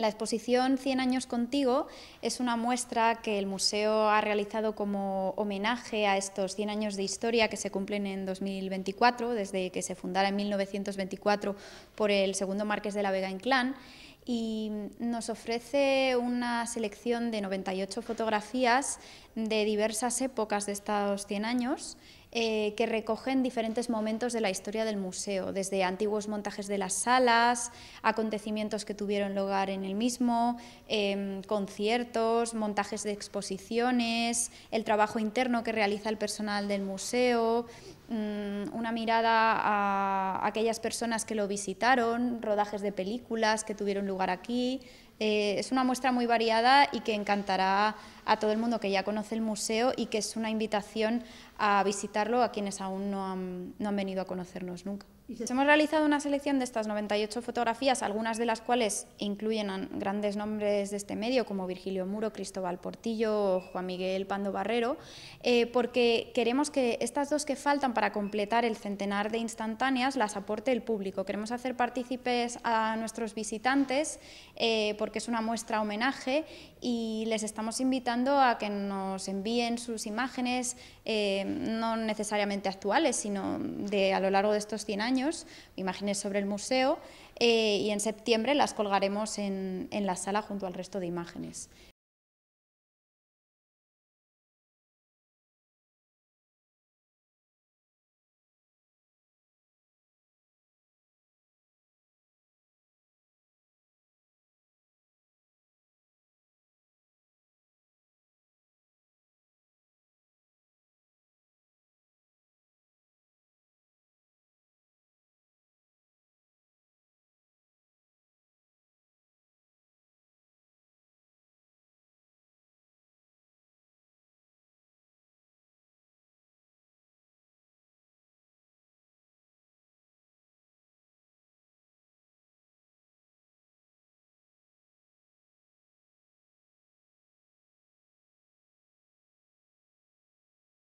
La exposición 100 años contigo es una muestra que el museo ha realizado como homenaje a estos 100 años de historia que se cumplen en 2024, desde que se fundara en 1924 por el segundo marqués de la Vega Inclán y nos ofrece una selección de 98 fotografías de diversas épocas de estos 100 años eh, que recogen diferentes momentos de la historia del museo, desde antiguos montajes de las salas, acontecimientos que tuvieron lugar en el mismo, em, conciertos, montajes de exposiciones, el trabajo interno que realiza el personal del museo, Mm, una mirada a aquellas personas que lo visitaron, rodajes de películas que tuvieron lugar aquí. Eh, es una muestra muy variada y que encantará a todo el mundo que ya conoce el museo y que es una invitación a visitarlo a quienes aún no han, no han venido a conocernos nunca. Hemos realizado una selección de estas 98 fotografías, algunas de las cuales incluyen grandes nombres de este medio, como Virgilio Muro, Cristóbal Portillo Juan Miguel Pando Barrero, eh, porque queremos que estas dos que faltan para completar el centenar de instantáneas las aporte el público. Queremos hacer partícipes a nuestros visitantes, eh, porque es una muestra homenaje, y les estamos invitando a que nos envíen sus imágenes, eh, no necesariamente actuales, sino de a lo largo de estos 100 años imágenes sobre el museo, eh, y en septiembre las colgaremos en la sala junto al resto de imágenes.